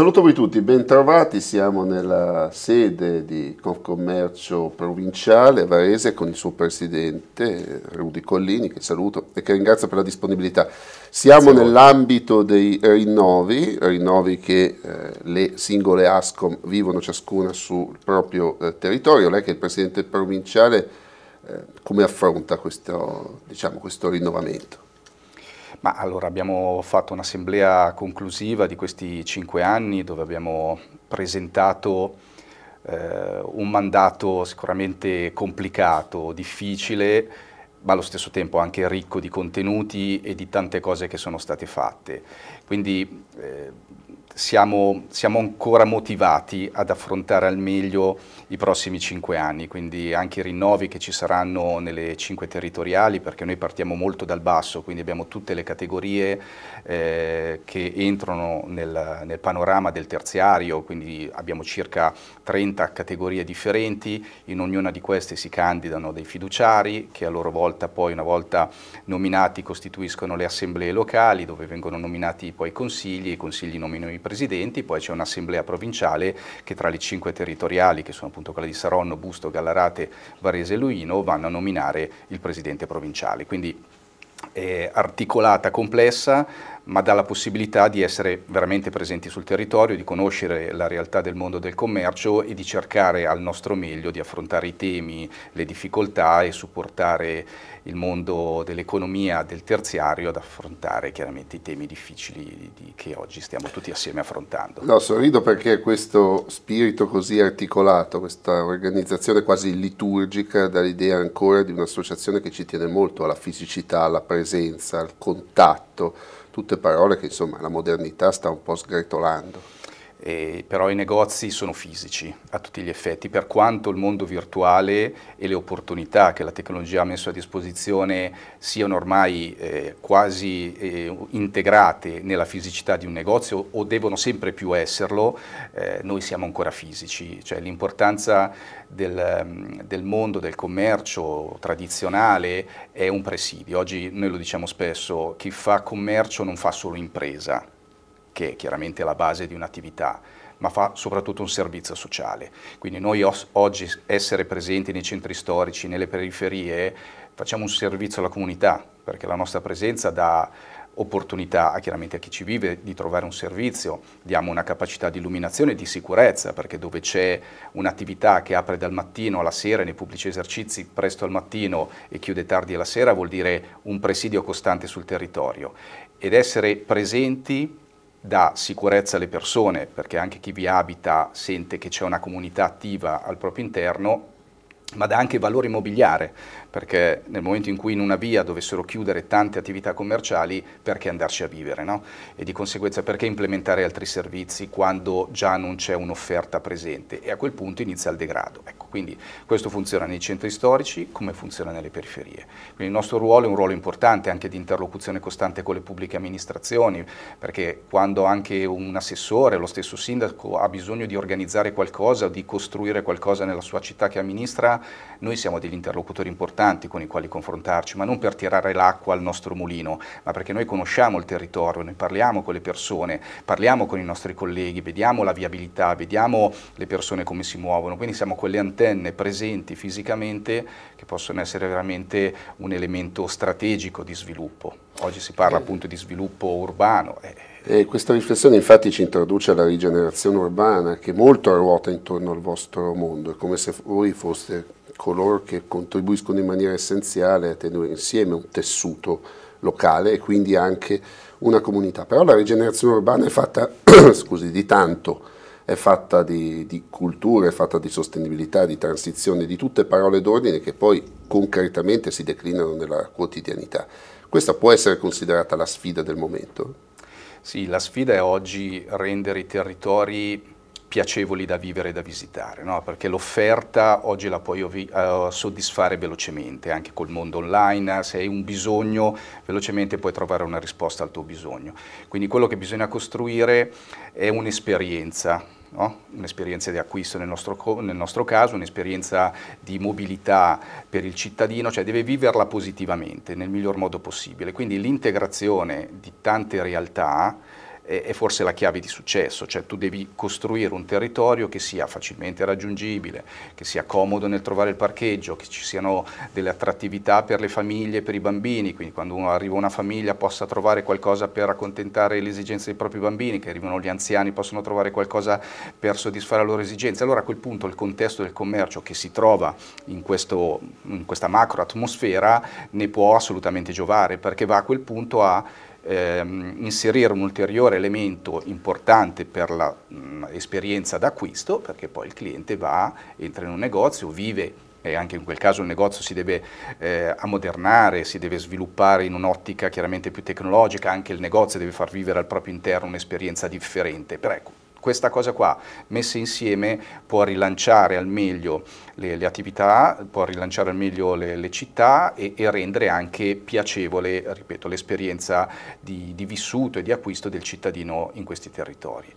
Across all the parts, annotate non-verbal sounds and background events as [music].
saluto a voi tutti, bentrovati, siamo nella sede di Confcommercio Provinciale Varese con il suo presidente Rudy Collini che saluto e che ringrazio per la disponibilità. Siamo nell'ambito dei rinnovi, rinnovi che eh, le singole ASCOM vivono ciascuna sul proprio eh, territorio, lei che è il presidente provinciale eh, come affronta questo, diciamo, questo rinnovamento? Ma allora abbiamo fatto un'assemblea conclusiva di questi cinque anni dove abbiamo presentato eh, un mandato sicuramente complicato, difficile, ma allo stesso tempo anche ricco di contenuti e di tante cose che sono state fatte. Quindi eh, siamo, siamo, ancora motivati ad affrontare al meglio i prossimi cinque anni, quindi anche i rinnovi che ci saranno nelle cinque territoriali, perché noi partiamo molto dal basso, quindi abbiamo tutte le categorie eh, che entrano nel, nel panorama del terziario, quindi abbiamo circa 30 categorie differenti, in ognuna di queste si candidano dei fiduciari che a loro volta poi una volta nominati costituiscono le assemblee locali dove vengono nominati poi i consigli, i consigli nominano i presidenti, poi c'è un'assemblea provinciale che tra le cinque territoriali, che sono appunto quelle di Saronno, Busto, Gallarate, Varese e Luino, vanno a nominare il presidente provinciale. Quindi è eh, articolata, complessa, ma dà la possibilità di essere veramente presenti sul territorio, di conoscere la realtà del mondo del commercio e di cercare al nostro meglio di affrontare i temi, le difficoltà e supportare il mondo dell'economia del terziario ad affrontare chiaramente i temi difficili di, che oggi stiamo tutti assieme affrontando. No, sorrido perché questo spirito così articolato, questa organizzazione quasi liturgica dà l'idea ancora di un'associazione che ci tiene molto alla fisicità, alla presenza, al contatto, tutte parole che insomma la modernità sta un po' sgretolando. Eh, però i negozi sono fisici a tutti gli effetti, per quanto il mondo virtuale e le opportunità che la tecnologia ha messo a disposizione siano ormai eh, quasi eh, integrate nella fisicità di un negozio o devono sempre più esserlo, eh, noi siamo ancora fisici, cioè l'importanza del, mm, del, mondo del commercio tradizionale è un presidio, oggi noi lo diciamo spesso, chi fa commercio non fa solo impresa che è chiaramente la base di un'attività, ma fa soprattutto un servizio sociale. Quindi noi oggi essere presenti nei centri storici, nelle periferie, facciamo un servizio alla comunità, perché la nostra presenza dà opportunità chiaramente a chi ci vive di trovare un servizio, diamo una capacità di illuminazione e di sicurezza, perché dove c'è un'attività che apre dal mattino alla sera nei pubblici esercizi presto al mattino e chiude tardi alla sera vuol dire un presidio costante sul territorio ed essere presenti dà sicurezza alle persone, perché anche chi vi abita sente che c'è una comunità attiva al proprio interno, ma dà anche valore immobiliare, perché nel momento in cui in una via dovessero chiudere tante attività commerciali, perché andarci a vivere? No? E di conseguenza perché implementare altri servizi quando già non c'è un'offerta presente? E a quel punto inizia il degrado. Ecco, quindi questo funziona nei centri storici come funziona nelle periferie. Quindi il nostro ruolo è un ruolo importante anche di interlocuzione costante con le pubbliche amministrazioni, perché quando anche un assessore, lo stesso sindaco, ha bisogno di organizzare qualcosa, di costruire qualcosa nella sua città che amministra, noi siamo degli interlocutori importanti importanti con i quali confrontarci, ma non per tirare l'acqua al nostro mulino, ma perché noi conosciamo il territorio, noi parliamo con le persone, parliamo con i nostri colleghi, vediamo la viabilità, vediamo le persone come si muovono, quindi siamo quelle antenne presenti fisicamente che possono essere veramente un elemento strategico di sviluppo. Oggi si parla eh. appunto di sviluppo urbano. Eh. E questa riflessione infatti ci introduce alla rigenerazione urbana che molto ruota intorno al vostro mondo, è come se voi foste coloro che contribuiscono in maniera essenziale a tenere insieme un tessuto locale e quindi anche una comunità. Però la rigenerazione urbana è fatta [clears throat] scusi, di tanto, è fatta di, di, cultura, è fatta di sostenibilità, di transizione, di tutte parole d'ordine che poi concretamente si declinano nella quotidianità. Questa può essere considerata la sfida del momento? Sì, la sfida è oggi rendere i territori piacevoli da vivere e da visitare, no? perché l'offerta oggi la puoi uh, soddisfare velocemente, anche col mondo online, se hai un bisogno velocemente puoi trovare una risposta al tuo bisogno. Quindi quello che bisogna costruire è un'esperienza, no? un'esperienza di acquisto nel nostro, nel nostro caso, un'esperienza di mobilità per il cittadino, cioè deve viverla positivamente nel miglior modo possibile. Quindi l'integrazione di tante realtà è forse la chiave di successo, cioè tu devi costruire un territorio che sia facilmente raggiungibile, che sia comodo nel trovare il parcheggio, che ci siano delle attrattività per le famiglie, per i bambini, quindi quando arriva una famiglia possa trovare qualcosa per accontentare le esigenze dei propri bambini, che arrivano gli anziani possono trovare qualcosa per soddisfare le loro esigenze. Allora a quel punto il contesto del commercio che si trova in, questo, in questa macro atmosfera ne può assolutamente giovare perché va a quel punto a ehm, inserire un ulteriore elemento importante per l'esperienza mm, d'acquisto, perché poi il cliente va, entra in un negozio, vive e anche in quel caso il negozio si deve eh, ammodernare, si deve sviluppare in un'ottica chiaramente più tecnologica, anche il negozio deve far vivere al proprio interno un'esperienza differente. Però ecco, questa cosa qua messa insieme può rilanciare al meglio le, le attività, può rilanciare al meglio le, le città e, e, rendere anche piacevole, ripeto, l'esperienza di, di vissuto e di acquisto del cittadino in questi territori.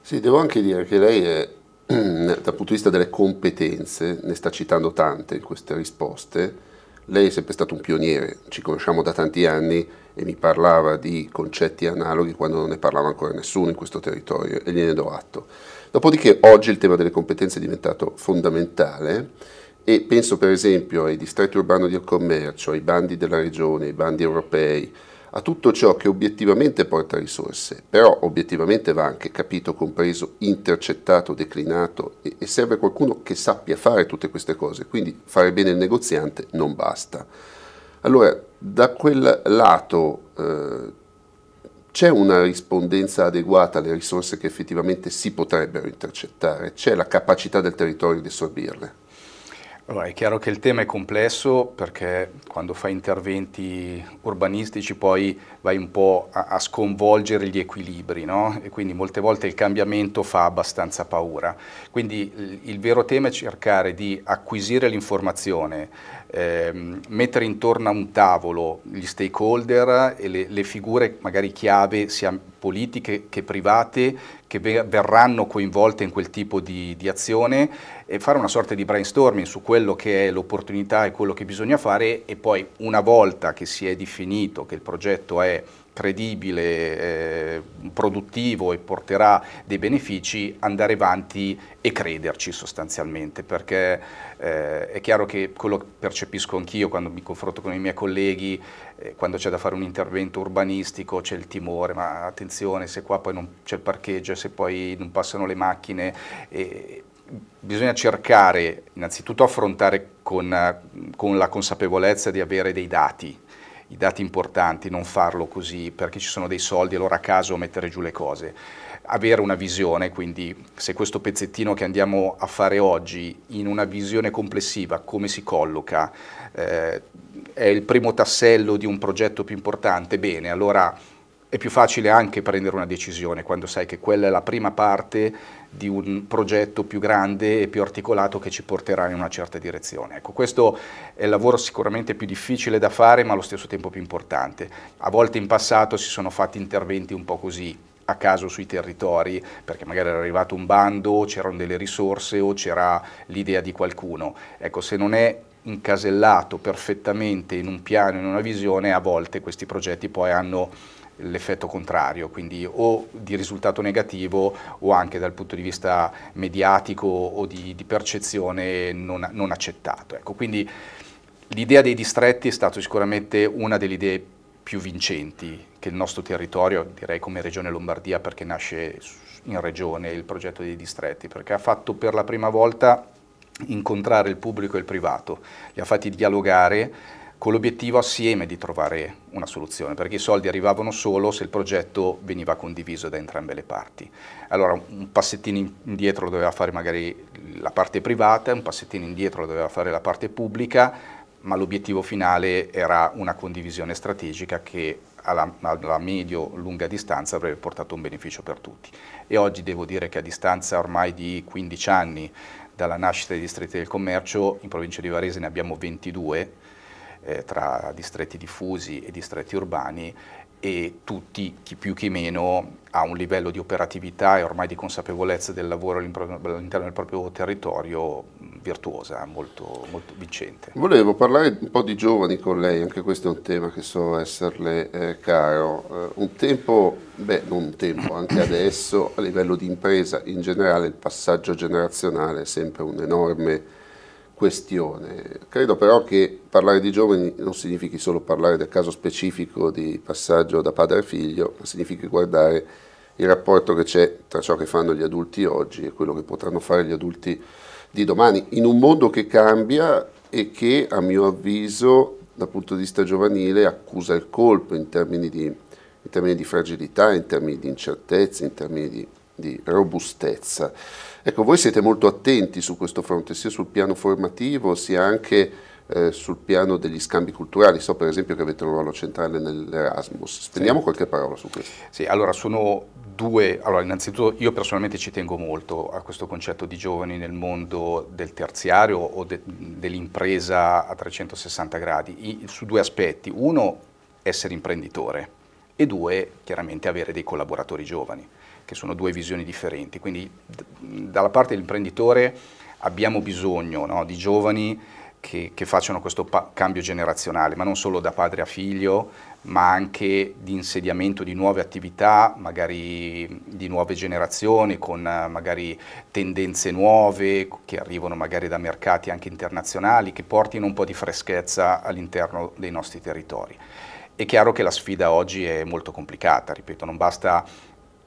Sì, devo anche dire che lei è [clears throat] dal punto di vista delle competenze, ne sta citando tante in queste risposte, lei è sempre stato un pioniere, ci conosciamo da tanti anni e mi parlava di concetti analoghi quando non ne parlava ancora nessuno in questo territorio e gliene do atto. Dopodiché oggi il tema delle competenze è diventato fondamentale e penso per esempio ai distretti urbani del commercio, ai bandi della regione, ai bandi europei, a tutto ciò che obiettivamente porta risorse, però obiettivamente va anche capito, compreso, intercettato, declinato e, e serve qualcuno che sappia fare tutte queste cose, quindi fare bene il negoziante non basta. Allora, da quel lato eh, c'è una rispondenza adeguata alle risorse che effettivamente si potrebbero intercettare, c'è la capacità del territorio di assorbirle. Allora, è chiaro che il tema è complesso perché quando fai interventi urbanistici poi vai un po' a, a sconvolgere gli equilibri no? e quindi molte volte il cambiamento fa abbastanza paura. Quindi il, il vero tema è cercare di acquisire l'informazione, eh, mettere intorno a un tavolo gli stakeholder e le, le figure magari chiave sia politiche che private che verranno coinvolte in quel tipo di, di, azione e fare una sorta di brainstorming su quello che è l'opportunità e quello che bisogna fare e poi una volta che si è definito che il progetto è credibile, eh, produttivo e porterà dei benefici, andare avanti e crederci sostanzialmente, perché eh, è chiaro che quello che percepisco anch'io quando mi confronto con i miei colleghi, eh, quando c'è da fare un intervento urbanistico c'è il timore, ma attenzione se qua poi non c'è il parcheggio, se poi non passano le macchine. Bisogna cercare innanzitutto affrontare con, con la consapevolezza di avere dei dati, i dati importanti, non farlo così perché ci sono dei soldi, e allora a caso mettere giù le cose. Avere una visione, quindi se questo pezzettino che andiamo a fare oggi in una visione complessiva, come si colloca, eh, è il primo tassello di un progetto più importante, bene, allora è più facile anche prendere una decisione quando sai che quella è la prima parte di un progetto più grande e più articolato che ci porterà in una certa direzione. Ecco, questo è il lavoro sicuramente più difficile da fare ma allo stesso tempo più importante. A volte in passato si sono fatti interventi un po' così a caso sui territori, perché magari era arrivato un bando, c'erano delle risorse o c'era l'idea di qualcuno. Ecco, se non è incasellato perfettamente in un piano, in una visione, a volte questi progetti poi hanno l'effetto contrario, quindi o di risultato negativo o anche dal punto di vista mediatico o di, di percezione non, non, accettato. Ecco, quindi l'idea dei distretti è stata sicuramente una delle idee più vincenti che il nostro territorio, direi come Regione Lombardia, perché nasce in Regione il progetto dei distretti, perché ha fatto per la prima volta incontrare il pubblico e il privato, li ha fatti dialogare con l'obiettivo assieme di trovare una soluzione, perché i soldi arrivavano solo se il progetto veniva condiviso da entrambe le parti. Allora un passettino indietro doveva fare magari la parte privata, un passettino indietro doveva fare la parte pubblica, ma l'obiettivo finale era una condivisione strategica che alla, alla medio-lunga distanza avrebbe portato un beneficio per tutti. E oggi devo dire che a distanza ormai di 15 anni dalla nascita dei distretti del commercio, in provincia di Varese ne abbiamo 22, eh, tra distretti diffusi e distretti urbani e tutti, chi più chi meno, ha un livello di operatività e ormai di consapevolezza del lavoro all'interno del proprio territorio virtuosa, molto, molto, vincente. Volevo parlare un po' di giovani con lei, anche questo è un tema che so esserle eh, caro. Eh, un tempo, beh non un tempo, anche adesso a livello di impresa in generale il passaggio generazionale è sempre un enorme questione. Credo però che parlare di giovani non significhi solo parlare del caso specifico di passaggio da padre a figlio, ma significhi guardare il rapporto che c'è tra ciò che fanno gli adulti oggi e quello che potranno fare gli adulti di domani, in un mondo che cambia e che a mio avviso dal punto di vista giovanile accusa il colpo in termini di, in termini di fragilità, in termini di incertezze, in termini di di robustezza. Ecco, voi siete molto attenti su questo fronte, sia sul piano formativo, sia anche eh, sul piano degli scambi culturali. So per esempio che avete un ruolo centrale nell'Erasmus. Spendiamo sì. qualche parola su questo. Sì, allora sono due. Allora, innanzitutto io personalmente ci tengo molto a questo concetto di giovani nel mondo del terziario o de, dell'impresa a 360 gradi, I, su due aspetti. Uno, essere imprenditore e due, chiaramente avere dei collaboratori giovani che sono due visioni differenti. Quindi dalla parte dell'imprenditore abbiamo bisogno no, di giovani che, che facciano questo cambio generazionale, ma non solo da padre a figlio, ma anche di insediamento di nuove attività, magari di nuove generazioni, con magari tendenze nuove che arrivano magari da mercati anche internazionali, che portino un po' di freschezza all'interno dei nostri territori. È chiaro che la sfida oggi è molto complicata, ripeto, non basta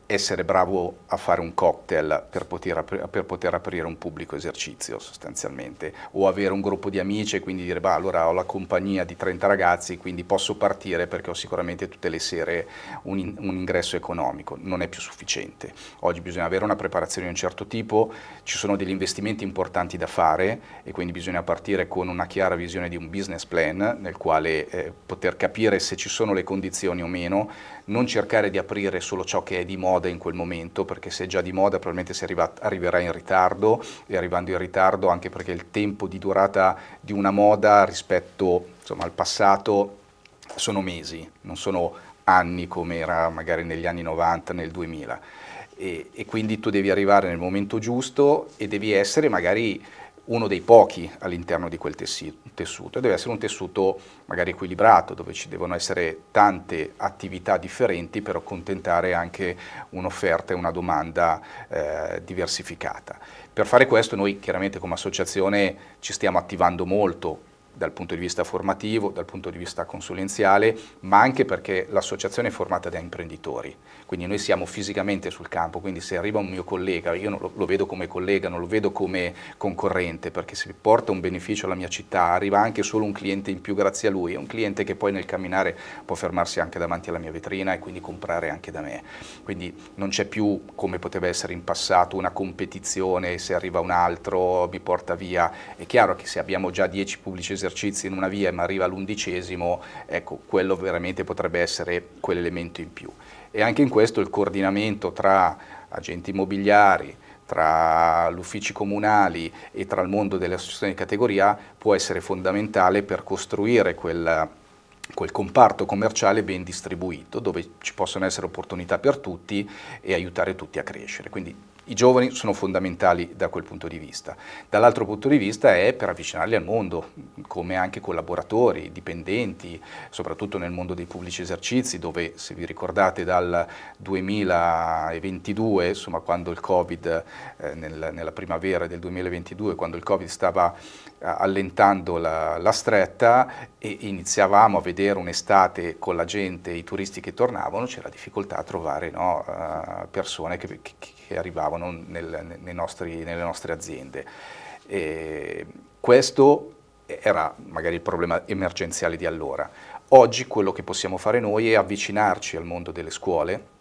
essere bravo a fare un cocktail per poter, per poter, aprire un pubblico esercizio sostanzialmente o avere un gruppo di amici e quindi dire bah allora ho la compagnia di 30 ragazzi quindi posso partire perché ho sicuramente tutte le sere un, in, un ingresso economico non è più sufficiente oggi bisogna avere una preparazione di un certo tipo ci sono degli investimenti importanti da fare e quindi bisogna partire con una chiara visione di un business plan nel quale eh, poter capire se ci sono le condizioni o meno non cercare di aprire solo ciò che è di moda in quel momento, perché se è già di moda probabilmente si arriva, arriverà in ritardo e arrivando in ritardo anche perché il tempo di durata di una moda rispetto insomma, al passato sono mesi, non sono anni come era magari negli anni 90, nel 2000. E, e quindi tu devi arrivare nel momento giusto e devi essere magari uno dei pochi all'interno di quel tessuto e deve essere un tessuto magari equilibrato dove ci devono essere tante attività differenti per accontentare anche un'offerta e una domanda eh, diversificata. Per fare questo noi chiaramente come associazione ci stiamo attivando molto dal punto di vista formativo, dal punto di vista consulenziale, ma anche perché l'associazione è formata da imprenditori, quindi noi siamo fisicamente sul campo, quindi se arriva un mio collega, io lo, lo, vedo come collega, non lo vedo come concorrente, perché se porta un beneficio alla mia città arriva anche solo un cliente in più grazie a lui, è un cliente che poi nel camminare può fermarsi anche davanti alla mia vetrina e quindi comprare anche da me. Quindi non c'è più, come poteva essere in passato, una competizione, se arriva un altro mi porta via. È chiaro che se abbiamo già 10 pubblici esercizi, esercizi in una via ma arriva all'undicesimo, ecco, quello veramente potrebbe essere quell'elemento in più. E anche in questo il coordinamento tra agenti immobiliari, tra gli uffici comunali e tra il mondo delle associazioni di categoria può essere fondamentale per costruire quel, quel comparto commerciale ben distribuito dove ci possono essere opportunità per tutti e aiutare tutti a crescere. Quindi i giovani sono fondamentali da quel punto di vista. Dall'altro punto di vista è per avvicinarli al mondo, come anche collaboratori, dipendenti, soprattutto nel mondo dei pubblici esercizi, dove se vi ricordate dal 2022, insomma quando il Covid, eh, nel, nella primavera del 2022, quando il Covid stava eh, allentando la, la stretta e iniziavamo a vedere un'estate con la gente, i turisti che tornavano, c'era difficoltà a trovare no, eh, persone che, che, che arrivavano trovano nel, nostri, nelle nostre aziende. E questo era magari il problema emergenziale di allora. Oggi quello che possiamo fare noi è avvicinarci al mondo delle scuole,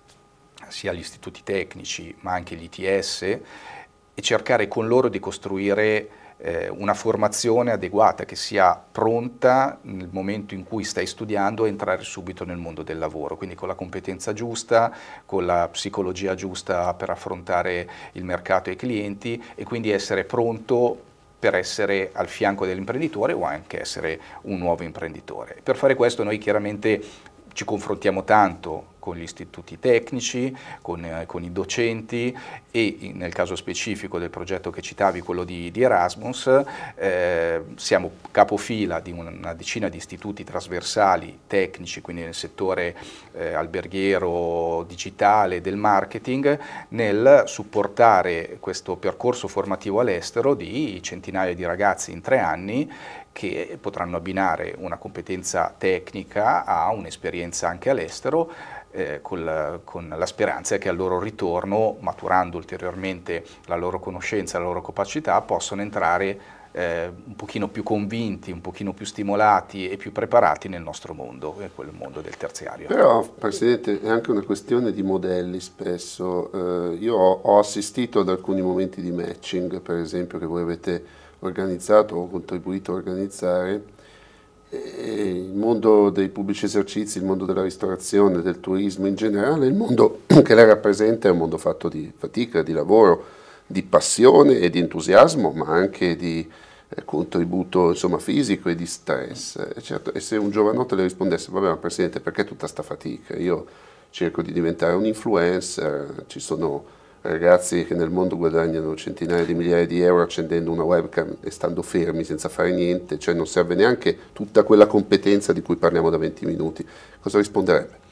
sia gli istituti tecnici ma anche gli ITS, e cercare con loro di costruire eh, una formazione adeguata, che sia pronta nel momento in cui stai studiando a entrare subito nel mondo del lavoro, quindi con la competenza giusta, con la psicologia giusta per affrontare il mercato e i clienti e quindi essere pronto per essere al fianco dell'imprenditore o anche essere un nuovo imprenditore. Per fare questo noi chiaramente ci confrontiamo tanto con gli istituti tecnici, con, eh, con i docenti e nel caso specifico del progetto che citavi, quello di, di Erasmus, eh, siamo capofila di una decina di istituti trasversali tecnici, quindi nel settore eh, alberghiero, digitale, del marketing, nel supportare questo percorso formativo all'estero di centinaia di ragazzi in tre anni che potranno abbinare una competenza tecnica a un'esperienza anche all'estero eh, col, con la speranza che al loro ritorno, maturando ulteriormente la loro conoscenza, la loro capacità, possano entrare eh, un pochino più convinti, un pochino più stimolati e più preparati nel nostro mondo, in quel mondo del terziario. Però Presidente è anche una questione di modelli spesso, eh, io ho, ho assistito ad alcuni momenti di matching per esempio che voi avete organizzato o contribuito a organizzare il mondo dei pubblici esercizi, il mondo della ristorazione, del turismo in generale, il mondo [clears throat] che lei rappresenta è un mondo fatto di fatica, di lavoro, di passione e di entusiasmo, ma anche di eh, contributo insomma, fisico e di stress. E, certo, e se un giovanotto le rispondesse, vabbè ma Presidente perché tutta questa fatica? Io cerco di diventare un influencer, ci sono ragazzi che nel mondo guadagnano centinaia di migliaia di euro accendendo una webcam e stando fermi senza fare niente, cioè non serve neanche tutta quella competenza di cui parliamo da 20 minuti, cosa risponderebbe?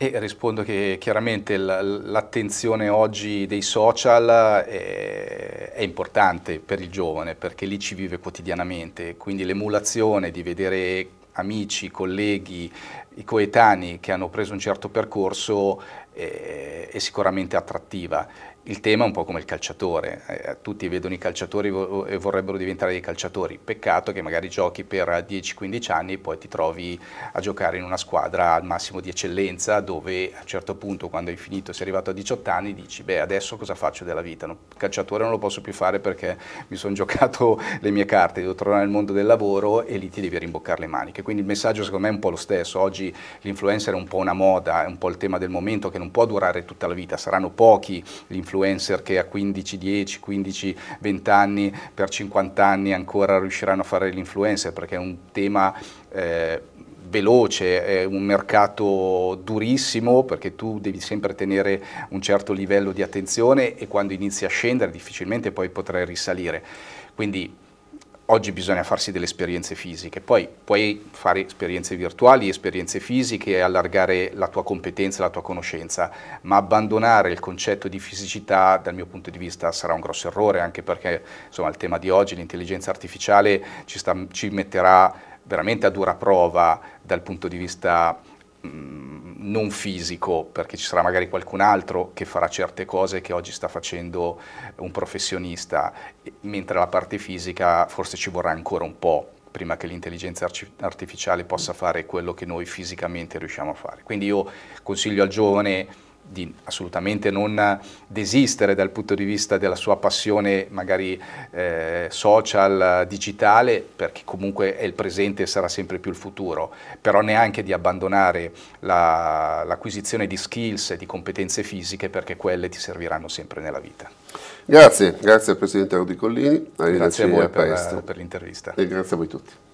E rispondo che chiaramente l'attenzione oggi dei social è, eh, è, importante per il giovane perché lì ci vive quotidianamente, quindi l'emulazione di vedere amici, colleghi, i coetanei che hanno preso un certo percorso eh, è sicuramente attrattiva il tema è un po' come il calciatore, eh, tutti vedono i calciatori e vorrebbero diventare dei calciatori, peccato che magari giochi per 10-15 anni e poi ti trovi a giocare in una squadra al massimo di eccellenza dove a un certo punto quando hai finito, sei arrivato a 18 anni, dici beh adesso cosa faccio della vita? No, calciatore non lo posso più fare perché mi sono giocato [laughs] le mie carte, devo tornare nel mondo del lavoro e lì ti devi rimboccare le maniche. Quindi il messaggio secondo me è un po' lo stesso, oggi l'influencer è un po' una moda, è un po' il tema del momento che non può durare tutta la vita, saranno pochi gli influencer influencer che a 15, 10, 15, 20 anni, per 50 anni ancora riusciranno a fare l'influencer, perché è un tema... Eh, veloce, è un mercato durissimo perché tu devi sempre tenere un certo livello di attenzione e quando inizi a scendere difficilmente poi potrai risalire. Quindi oggi bisogna farsi delle esperienze fisiche, poi puoi fare esperienze virtuali, esperienze fisiche e allargare la tua competenza, la tua conoscenza, ma abbandonare il concetto di fisicità dal mio punto di vista sarà un grosso errore, anche perché insomma, il tema di oggi, l'intelligenza artificiale, ci, sta, ci metterà veramente a dura prova dal punto di vista Mm, non fisico, perché ci sarà magari qualcun altro che farà certe cose che oggi sta facendo un professionista, mentre la parte fisica forse ci vorrà ancora un po' prima che l'intelligenza artificiale possa fare quello che noi fisicamente riusciamo a fare. Quindi io consiglio al giovane di assolutamente non desistere dal punto di vista della sua passione magari eh, social, digitale, perché comunque è il presente e sarà sempre più il futuro, però neanche di abbandonare l'acquisizione di skills e di competenze fisiche perché quelle ti serviranno sempre nella vita. Grazie, grazie al Presidente Rodi Collini, arrivederci grazie a voi per, per l'intervista. E grazie a voi tutti.